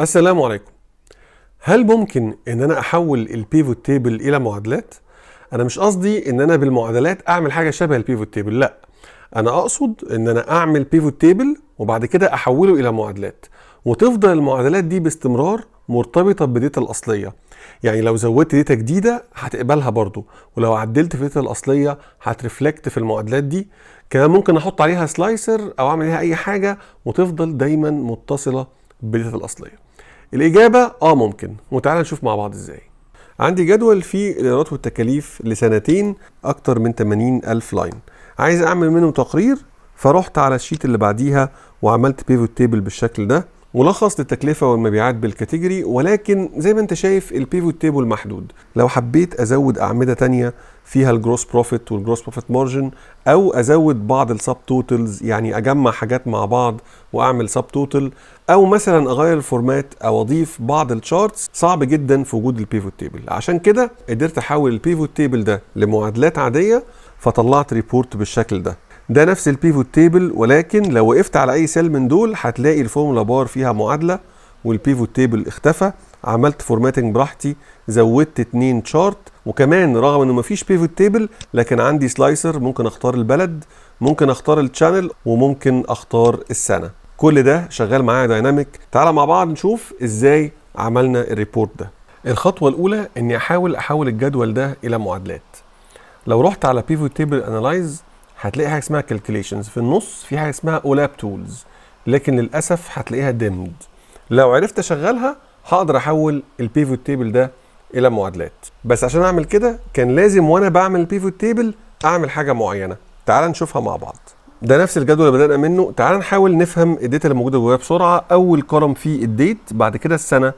السلام عليكم هل ممكن ان انا احول البيفوت تيبل الى معادلات انا مش قصدي ان انا بالمعادلات اعمل حاجه شبه البيفوت تيبل لا انا اقصد ان انا اعمل بيفوت تيبل وبعد كده احوله الى معادلات وتفضل المعادلات دي باستمرار مرتبطه بديتا الاصليه يعني لو زودت ديتا جديده هتقبلها برضو ولو عدلت في الديتا الاصليه هترفلكت في المعادلات دي كمان ممكن احط عليها سلايسر او اعمل عليها اي حاجه وتفضل دايما متصله بالديتا الاصليه الاجابه اه ممكن وتعالى نشوف مع بعض ازاي عندي جدول فيه الايرادات والتكاليف لسنتين اكتر من 80 الف لاين عايز اعمل منهم تقرير فرحت على الشيت اللي بعديها وعملت بيفوت تيبل بالشكل ده ملخص للتكلفة والمبيعات بالكاتيجوري ولكن زي ما انت شايف البيفوت تيبل محدود لو حبيت ازود اعمدة تانية فيها الجروس بروفيت والجروس بروفيت مارجن او ازود بعض السب توتلز يعني اجمع حاجات مع بعض واعمل سب توتل او مثلا اغير الفورمات او اضيف بعض الشارتس صعب جدا في وجود البيفوت تيبل عشان كده قدرت احول البيفوت تيبل ده لمعادلات عادية فطلعت ريبورت بالشكل ده ده نفس البيفوت تيبل ولكن لو وقفت على اي سيل من دول هتلاقي الفورمولا بار فيها معادله والبيفوت تيبل اختفى عملت فورماتنج براحتي زودت اتنين شارت وكمان رغم انه مفيش بيفوت تيبل لكن عندي سلايسر ممكن اختار البلد ممكن اختار الشانل وممكن اختار السنه كل ده شغال معايا دايناميك تعال مع بعض نشوف ازاي عملنا الريبورت ده الخطوه الاولى اني احاول احول الجدول ده الى معادلات لو رحت على بيفوت تيبل انالايز هتلاقي حاجه اسمها كالكوليشنز في النص في حاجه اسمها اولاب تولز لكن للاسف هتلاقيها ديمد لو عرفت اشغلها هقدر احول البيفوت تيبل ده الى معادلات بس عشان اعمل كده كان لازم وانا بعمل البيفوت تيبل اعمل حاجه معينه تعال نشوفها مع بعض ده نفس الجدول اللي بدانا منه تعال نحاول نفهم الداتا اللي موجوده جواه بسرعه اول كولم فيه الديت بعد كده السنه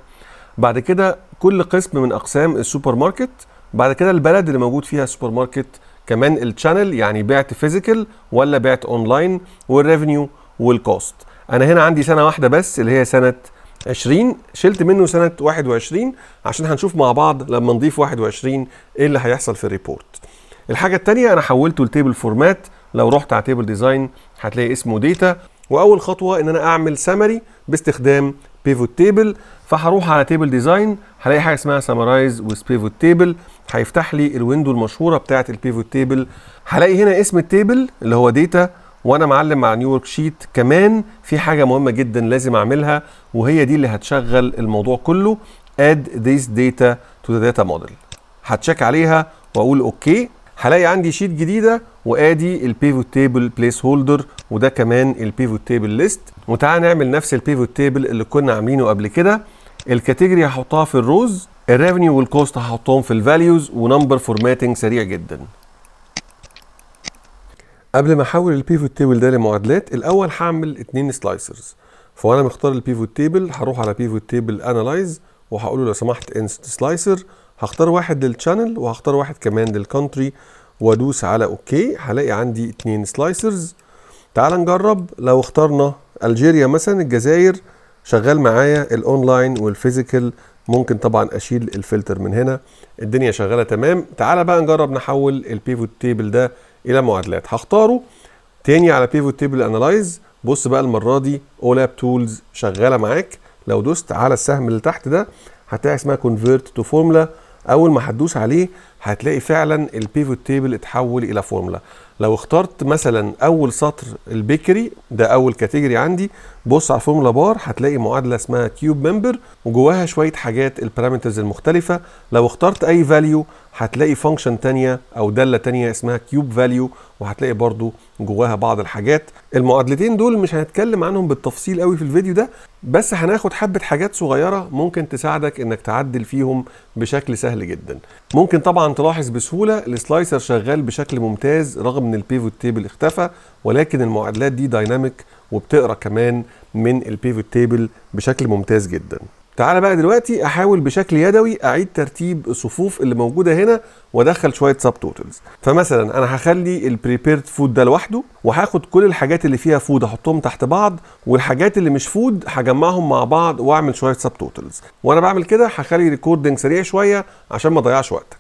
بعد كده كل قسم من اقسام السوبر ماركت بعد كده البلد اللي موجود فيها السوبر ماركت كمان الشانل يعني بعت فيزيكال ولا بعت اونلاين والريفنيو والكوست انا هنا عندي سنه واحده بس اللي هي سنه 20 شلت منه سنه 21 عشان هنشوف مع بعض لما نضيف 21 ايه اللي هيحصل في الريبورت الحاجه الثانيه انا حولته لتيبل فورمات لو رحت على تيبل ديزاين هتلاقي اسمه ديتا واول خطوه ان انا اعمل سمري باستخدام بيفوت تيبل فهروح على تيبل ديزاين هلاقي حاجه اسمها سامرايز وذ بيفوت تيبل هيفتح لي الويندو المشهوره بتاعه البيفوت تيبل هلاقي هنا اسم التيبل اللي هو ديتا وانا معلم مع نيو ورك شيت كمان في حاجه مهمه جدا لازم اعملها وهي دي اللي هتشغل الموضوع كله اد ذيس data تو ذا داتا موديل هتشيك عليها واقول اوكي هلاقي عندي شيت جديده وادي البيفوت تيبل بليس هولدر وده كمان البيفوت تيبل ليست وتعالى نعمل نفس البيفوت تيبل اللي كنا عاملينه قبل كده الكاتيجوري هحطها في الروز الريفنيو والكوست هحطهم في الفاليوز ونمبر فورماتنج سريع جدا قبل ما احول البيفوت تيبل ده لمعادلات الاول هعمل اتنين سلايسرز فانا مختار البيفوت تيبل هروح على بيفوت تيبل انالايز وهقول له لو سمحت انست سلايسر هختار واحد للشانل وهختار واحد كمان للكونتري وادوس على اوكي هلاقي عندي اتنين سلايسرز تعال نجرب لو اخترنا الجيريا مثلا الجزائر شغال معايا الاونلاين والفيزيكال ممكن طبعا اشيل الفلتر من هنا الدنيا شغاله تمام تعال بقى نجرب نحول البيفوت تيبل ده الى معادلات هختاره تاني على بيفوت تيبل انالايز بص بقى المره دي اولاب تولز شغاله معاك لو دوست على السهم اللي تحت ده هتلاقي اسمها كونفيرت تو فورمولا اول ما هتدوس عليه هتلاقي فعلا البيفوت تيبل اتحول الى فورمولا لو اخترت مثلا اول سطر البيكري ده اول كاتيجوري عندي بص على فورمولا بار هتلاقي معادله اسمها كيوب ممبر وجواها شويه حاجات البارامترز المختلفه لو اخترت اي فاليو هتلاقي فانكشن تانية او داله تانية اسمها كيوب فاليو وهتلاقي برضو جواها بعض الحاجات المعادلتين دول مش هنتكلم عنهم بالتفصيل قوي في الفيديو ده بس هناخد حبة حاجات صغيرة ممكن تساعدك انك تعدل فيهم بشكل سهل جدا ممكن طبعا تلاحظ بسهولة السلايسر شغال بشكل ممتاز رغم ان البيفوت تيبل اختفى ولكن المعادلات دي دايناميك وبتقرا كمان من البيفوت تيبل بشكل ممتاز جدا تعالى بقى دلوقتي احاول بشكل يدوي اعيد ترتيب الصفوف اللي موجوده هنا وادخل شويه سب توتلز فمثلا انا هخلي البريبيرد فود ده لوحده وهاخد كل الحاجات اللي فيها فود احطهم تحت بعض والحاجات اللي مش فود هجمعهم مع بعض واعمل شويه سب توتلز وانا بعمل كده هخلي ريكوردنج سريع شويه عشان ما اضيعش وقتك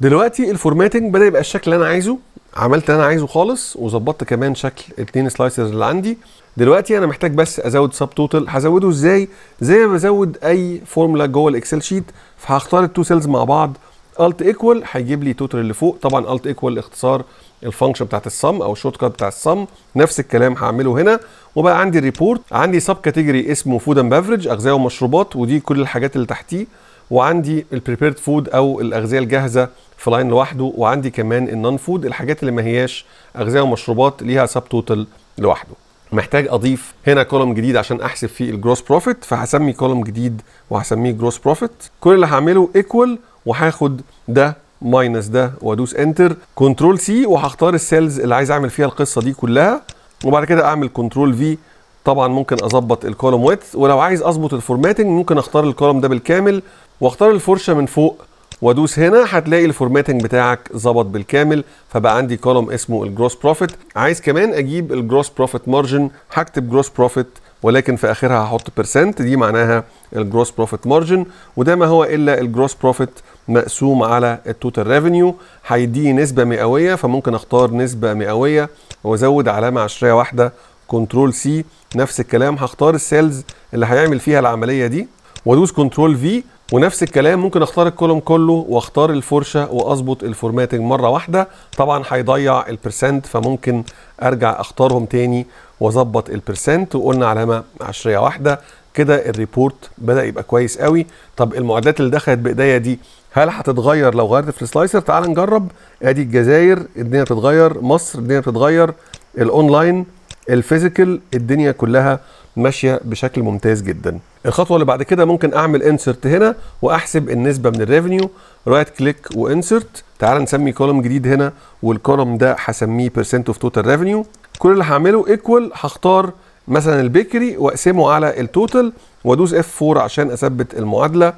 دلوقتي الفورماتنج بدا يبقى الشكل اللي انا عايزه عملت اللي انا عايزه خالص وظبطت كمان شكل اتنين سلايسرز اللي عندي دلوقتي انا محتاج بس ازود سب توتال هزوده ازاي زي ما بزود اي فورمولا جوه الاكسل شيت فهختار التو سيلز مع بعض الت ايكوال هيجيب لي توتال اللي فوق طبعا الت ايكوال اختصار الفانكشن بتاعت السم او الشورت كات بتاع السم نفس الكلام هعمله هنا وبقى عندي الريبورت عندي سب كاتيجوري اسمه فود اند بافرج اغذيه ومشروبات ودي كل الحاجات اللي تحتيه وعندي البريبيرد فود او الاغذيه الجاهزه في لاين لوحده وعندي كمان النون فود الحاجات اللي ما هياش اغذيه ومشروبات ليها سب توتال لوحده محتاج اضيف هنا كولوم جديد عشان احسب فيه الجروس بروفيت فهسمي كولوم جديد وهسميه جروس بروفيت كل اللي هعمله ايكوال وهاخد ده ماينس ده وادوس انتر كنترول سي وهختار السيلز اللي عايز اعمل فيها القصه دي كلها وبعد كده اعمل كنترول في طبعا ممكن اظبط الكولوم ويث ولو عايز اظبط الفورماتنج ممكن اختار الكولوم ده بالكامل واختار الفرشه من فوق وادوس هنا هتلاقي الفورماتنج بتاعك ظبط بالكامل فبقى عندي كولوم اسمه الجروس بروفيت عايز كمان اجيب الجروس بروفيت مارجن هكتب جروس بروفيت ولكن في اخرها هحط بيرسنت دي معناها الجروس بروفيت مارجن وده ما هو الا الجروس بروفيت مقسوم على التوتال ريفينيو هيديني نسبه مئويه فممكن اختار نسبه مئويه وازود علامه عشريه واحده كنترول سي نفس الكلام هختار السيلز اللي هيعمل فيها العمليه دي وادوس كنترول في ونفس الكلام ممكن اختار الكولوم كله واختار الفرشه واظبط الفورماتنج مره واحده طبعا هيضيع البرسنت فممكن ارجع اختارهم تاني واظبط البرسنت وقلنا علامه عشريه واحده كده الريبورت بدا يبقى كويس قوي طب المعادلات اللي دخلت بايديا دي هل هتتغير لو غيرت في السلايسر تعال نجرب ادي الجزائر الدنيا بتتغير مصر الدنيا بتتغير الاونلاين الفيزيكال الدنيا كلها ماشيه بشكل ممتاز جدا الخطوه اللي بعد كده ممكن اعمل انسرت هنا واحسب النسبه من الريفنيو رايت كليك وانسرت تعال نسمي كولوم جديد هنا والكولوم ده هسميه بيرسنت اوف توتال ريفنيو كل اللي هعمله ايكوال هختار مثلا البيكري واقسمه على التوتال وادوس اف 4 عشان اثبت المعادله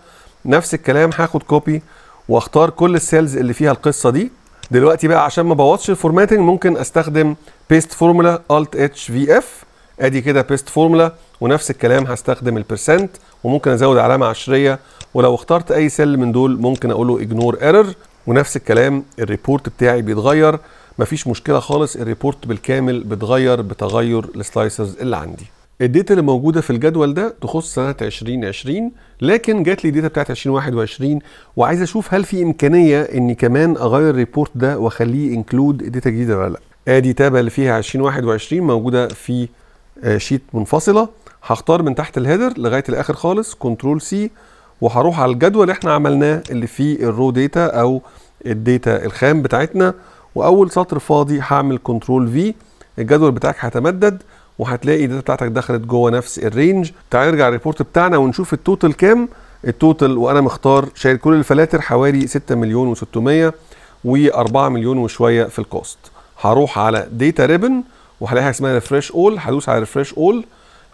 نفس الكلام هاخد كوبي واختار كل السيلز اللي فيها القصه دي دلوقتي بقى عشان ما بوظش الفورماتنج ممكن استخدم بيست فورمولا الت اتش في اف ادي كده بيست فورمولا ونفس الكلام هستخدم البرسنت وممكن ازود علامه عشريه ولو اخترت اي سيل من دول ممكن اقول له اجنور ايرور ونفس الكلام الريبورت بتاعي بيتغير مفيش مشكله خالص الريبورت بالكامل بيتغير بتغير السلايسرز اللي عندي الداتا اللي موجوده في الجدول ده تخص سنه 2020 لكن جات لي ديتا بتاعت 2021 وعايز اشوف هل في امكانيه اني كمان اغير الريبورت ده واخليه انكلود داتا جديده ولا لا ادي تابه اللي فيها 2021 موجوده في آه، شيت منفصله هختار من تحت الهيدر لغايه الاخر خالص كنترول سي وهروح على الجدول اللي احنا عملناه اللي فيه الرو داتا او الداتا الخام بتاعتنا واول سطر فاضي هعمل كنترول في الجدول بتاعك هيتمدد وهتلاقي الداتا بتاعتك دخلت جوه نفس الرينج تعال نرجع الريبورت بتاعنا ونشوف التوتال كام التوتال وانا مختار شايل كل الفلاتر حوالي 6 مليون و600 و4 مليون وشويه في الكوست هروح على داتا ريبن وهلاقي حاجه اسمها ريفرش اول هدوس على ريفرش اول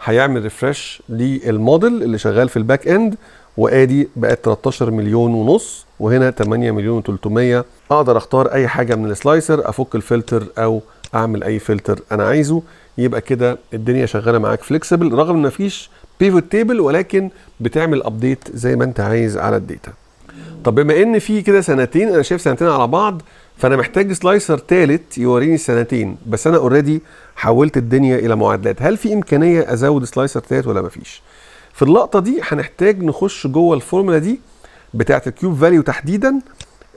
هيعمل ريفرش للموديل اللي شغال في الباك اند وادي بقت 13 مليون ونص وهنا 8 مليون و300 اقدر اختار اي حاجه من السلايسر افك الفلتر او اعمل اي فلتر انا عايزه يبقى كده الدنيا شغاله معاك فليكسبل رغم ان مفيش بيفوت تيبل ولكن بتعمل ابديت زي ما انت عايز على الداتا طب بما ان في كده سنتين انا شايف سنتين على بعض فانا محتاج سلايسر ثالث يوريني سنتين بس انا اوريدي حولت الدنيا الى معادلات هل في امكانيه ازود سلايسر ثالث ولا مفيش في اللقطه دي هنحتاج نخش جوه الفورمولا دي بتاعه الكيوب فاليو تحديدا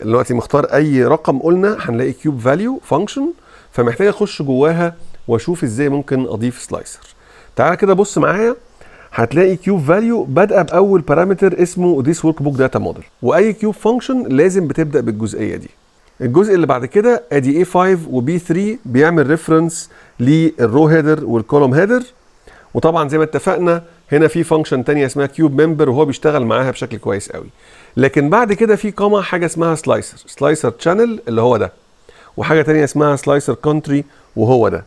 دلوقتي مختار اي رقم قلنا هنلاقي كيوب فاليو فانكشن فمحتاج اخش جواها واشوف ازاي ممكن اضيف سلايسر تعالى كده بص معايا هتلاقي كيوب فاليو بادئه باول بارامتر اسمه ديس ورك بوك داتا موديل واي كيوب فانكشن لازم بتبدا بالجزئيه دي الجزء اللي بعد كده ادي A5 وB3 بيعمل ريفرنس للرو هيدر والكولوم هيدر وطبعا زي ما اتفقنا هنا في فانكشن تانية اسمها كيوب ممبر وهو بيشتغل معاها بشكل كويس قوي لكن بعد كده في كوما حاجه اسمها سلايسر سلايسر شانل اللي هو ده وحاجه تانية اسمها سلايسر كونتري وهو ده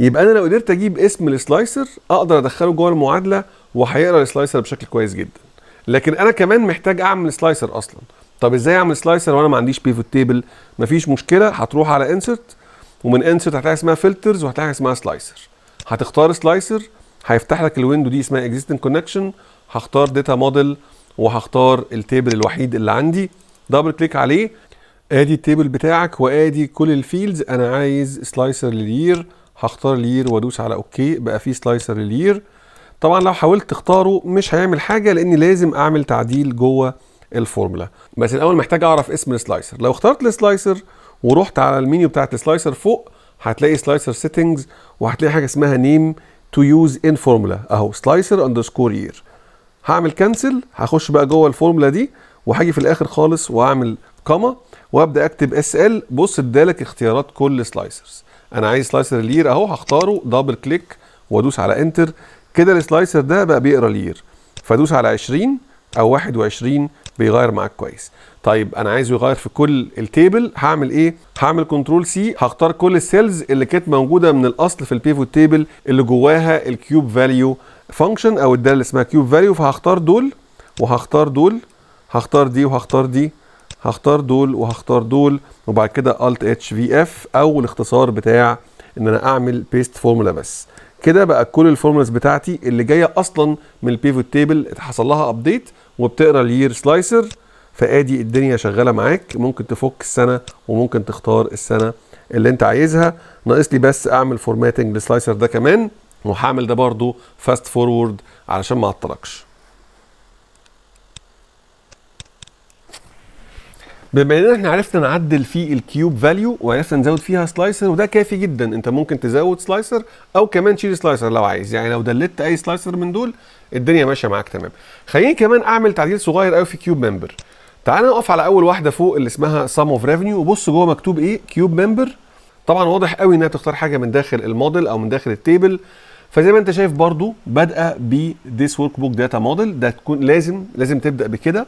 يبقى انا لو قدرت اجيب اسم السلايسر اقدر ادخله جوه المعادله وهيقرا السلايسر بشكل كويس جدا لكن انا كمان محتاج اعمل سلايسر اصلا طب ازاي اعمل سلايسر وانا ما عنديش بيفوت تيبل مفيش مشكله هتروح على انسرت ومن انسرت هتلاقي اسمها فلترز وهتلاقي اسمها سلايسر هتختار سلايسر هيفتح لك الويندو دي اسمها اكزيستنج كونكشن هختار داتا موديل وهختار التيبل الوحيد اللي عندي دبل كليك عليه ادي التيبل بتاعك وادي كل الفيلدز انا عايز سلايسر للير هختار الير وادوس على اوكي بقى في سلايسر للير طبعا لو حاولت تختاره مش هيعمل حاجه لان لازم اعمل تعديل جوه الفورمولا بس الاول محتاج اعرف اسم السلايسر لو اخترت السلايسر ورحت على المنيو بتاعت السلايسر فوق هتلاقي سلايسر سيتنجز وهتلاقي حاجه اسمها نيم تو يوز ان فورمولا اهو سلايسر اندرسكور يير هعمل كانسل هخش بقى جوه الفورمولا دي وهاجي في الاخر خالص واعمل كوما وابدا اكتب اس ال بص ادالك اختيارات كل سلايسرز انا عايز سلايسر الير اهو هختاره دبل كليك وادوس على انتر كده السلايسر ده بقى بيقرا الير فادوس على 20 او 21 بيغير معاك كويس طيب انا عايزه يغير في كل التيبل هعمل ايه هعمل كنترول سي هختار كل السيلز اللي كانت موجوده من الاصل في البيفوت تيبل اللي جواها الكيوب فاليو فانكشن او الداله اللي اسمها كيوب فاليو فهختار دول وهختار دول هختار دي وهختار دي هختار دول وهختار دول وبعد كده الت اتش في اف او الاختصار بتاع ان انا اعمل بيست فورمولا بس كده بقى كل الفورمولاز بتاعتي اللي جايه اصلا من البيفوت تيبل حصل لها ابديت وبتقرا الير سلايسر فادي الدنيا شغاله معاك ممكن تفك السنه وممكن تختار السنه اللي انت عايزها ناقص لي بس اعمل فورماتنج للسلايسر ده كمان وهعمل ده برضو فاست فورورد علشان ما اعطلكش بما ان احنا عرفنا نعدل في الكيوب فاليو وعرفنا نزود فيها سلايسر وده كافي جدا انت ممكن تزود سلايسر او كمان تشيل سلايسر لو عايز يعني لو دلت اي سلايسر من دول الدنيا ماشيه معاك تمام خليني كمان اعمل تعديل صغير قوي في كيوب ممبر تعال نقف على اول واحده فوق اللي اسمها سم اوف ريفينيو وبص جوه مكتوب ايه كيوب ممبر طبعا واضح قوي انها تختار حاجه من داخل الموديل او من داخل التيبل فزي ما انت شايف برضو بادئه بديس ورك بوك داتا موديل ده تكون لازم لازم تبدا بكده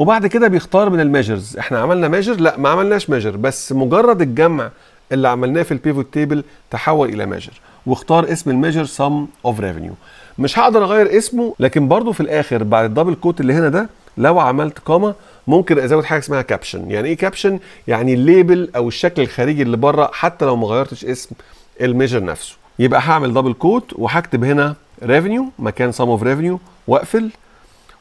وبعد كده بيختار من الميجرز احنا عملنا ميجر لا ما عملناش ميجر بس مجرد الجمع اللي عملناه في البيفوت تيبل تحول الى ميجر واختار اسم الميجر سم اوف ريفينيو مش هقدر اغير اسمه لكن برضو في الاخر بعد الدبل كوت اللي هنا ده لو عملت كوما ممكن ازود حاجه اسمها كابشن يعني ايه كابشن يعني الليبل او الشكل الخارجي اللي بره حتى لو ما غيرتش اسم الميجر نفسه يبقى هعمل دبل كوت وهكتب هنا ريفينيو مكان سم اوف ريفينيو واقفل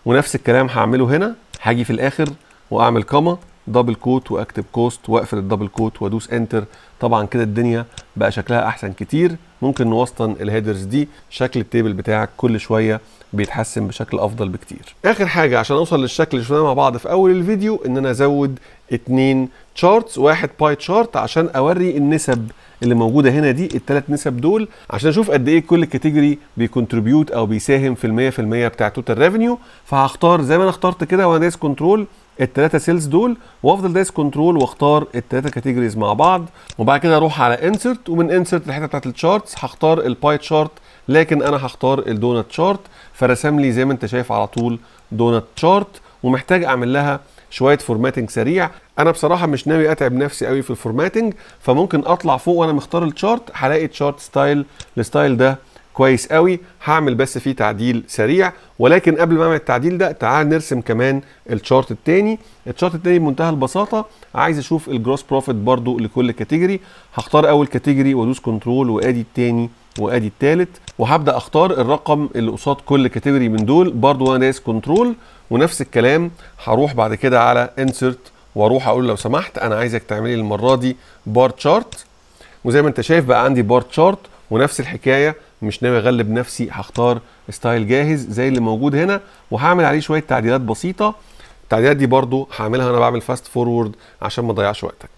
ونفس الكلام هعمله هنا هاجي في الاخر واعمل كاما دبل كوت واكتب كوست واقفل الدبل كوت وادوس انتر طبعا كده الدنيا بقى شكلها احسن كتير ممكن نوسطن الهيدرز دي شكل التيبل بتاعك كل شويه بيتحسن بشكل افضل بكتير اخر حاجه عشان اوصل للشكل اللي شفناه مع بعض في اول الفيديو ان انا ازود اتنين شارتس واحد باي تشارت عشان اوري النسب اللي موجوده هنا دي الثلاث نسب دول عشان اشوف قد ايه كل كاتيجوري بيكونتريبيوت او بيساهم في المية في المية بتاع توتال ريفينيو فهختار زي ما انا اخترت كده وانا دايس كنترول الثلاثه سيلز دول وافضل دايس كنترول واختار الثلاثه كاتيجوريز مع بعض وبعد كده اروح على انسرت ومن انسرت الحته بتاعت الشارتس هختار الباي تشارت لكن انا هختار الدونت تشارت فرسم لي زي ما انت شايف على طول دونت تشارت ومحتاج اعمل لها شويه فورماتنج سريع انا بصراحه مش ناوي اتعب نفسي قوي في الفورماتنج فممكن اطلع فوق وانا مختار الشارت هلاقي تشارت ستايل الستايل ده كويس قوي هعمل بس فيه تعديل سريع ولكن قبل ما اعمل التعديل ده تعال نرسم كمان الشارت الثاني الشارت الثاني بمنتهى البساطه عايز اشوف الجروس بروفيت برضو لكل كاتيجوري هختار اول كاتيجوري وادوس كنترول وادي الثاني وادي الثالث وهبدا اختار الرقم اللي قصاد كل كاتيجوري من دول برضو وانا دايس كنترول ونفس الكلام هروح بعد كده على انسرت واروح اقول لو سمحت انا عايزك تعملي المره دي بار تشارت وزي ما انت شايف بقى عندي بار تشارت ونفس الحكايه مش ناوي اغلب نفسي هختار ستايل جاهز زي اللي موجود هنا وهعمل عليه شويه تعديلات بسيطه التعديلات دي برضو هعملها انا بعمل فاست فورورد عشان ما اضيعش وقتك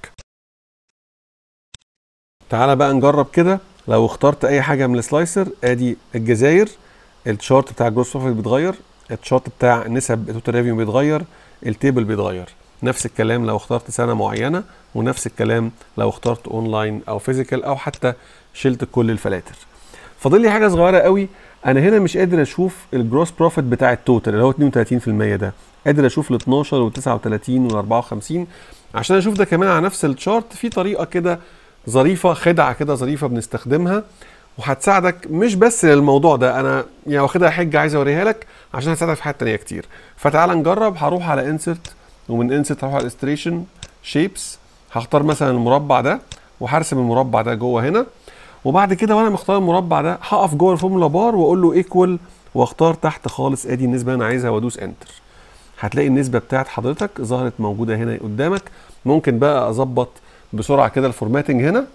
تعالى بقى نجرب كده لو اخترت اي حاجه من السلايسر ادي الجزاير التشارت بتاع الجروس بيتغير التشارت بتاع نسب التوتال ريفيو بيتغير التيبل بيتغير نفس الكلام لو اخترت سنه معينه ونفس الكلام لو اخترت اونلاين او فيزيكال او حتى شلت كل الفلاتر فاضل لي حاجه صغيره قوي انا هنا مش قادر اشوف الجروس بروفيت بتاع التوتال اللي هو 32% ده قادر اشوف ال 12 و 39 و 54 عشان اشوف ده كمان على نفس الشارت في طريقه كده ظريفه خدعه كده ظريفه بنستخدمها وهتساعدك مش بس للموضوع ده انا يعني واخدها حجه عايز اوريها لك عشان هتساعدك في حاجات تانيه كتير فتعال نجرب هروح على انسرت ومن انسيت هروح على الاستريشن شيبس هختار مثلا المربع ده وهرسم المربع ده جوه هنا وبعد كده وانا مختار المربع ده هقف جوه الفورمولا بار واقول له ايكوال واختار تحت خالص ادي النسبه اللي انا عايزها وادوس انتر هتلاقي النسبه بتاعت حضرتك ظهرت موجوده هنا قدامك ممكن بقى اظبط بسرعه كده الفورماتنج هنا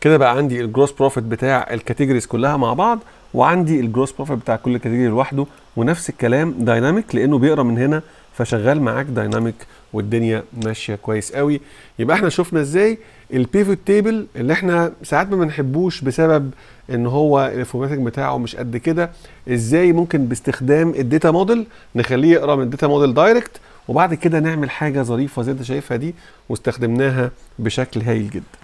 كده بقى عندي الجروس بروفيت بتاع الكاتيجوريز كلها مع بعض وعندي الجروس بروفيت بتاع كل كاتيجوري لوحده ونفس الكلام دايناميك لانه بيقرا من هنا فشغال معاك دايناميك والدنيا ماشيه كويس قوي يبقى احنا شفنا ازاي البيفوت تيبل اللي احنا ساعات ما بنحبوش بسبب ان هو الانفورماتيك بتاعه مش قد كده ازاي ممكن باستخدام الداتا موديل نخليه يقرا من الداتا موديل دايركت وبعد كده نعمل حاجه ظريفه زي انت شايفها دي واستخدمناها بشكل هايل جدا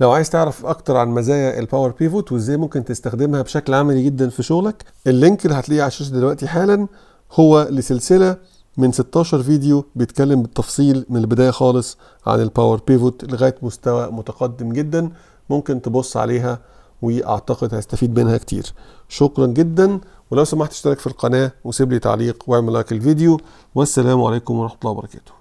لو عايز تعرف اكتر عن مزايا الباور بيفوت وازاي ممكن تستخدمها بشكل عملي جدا في شغلك اللينك اللي هتلاقيه على الشاشه دلوقتي حالا هو لسلسله من 16 فيديو بيتكلم بالتفصيل من البداية خالص عن الباور بيفوت لغاية مستوى متقدم جدا ممكن تبص عليها واعتقد هستفيد منها كتير شكرا جدا ولو سمحت اشترك في القناة وسيب لي تعليق واعمل لايك الفيديو والسلام عليكم ورحمة الله وبركاته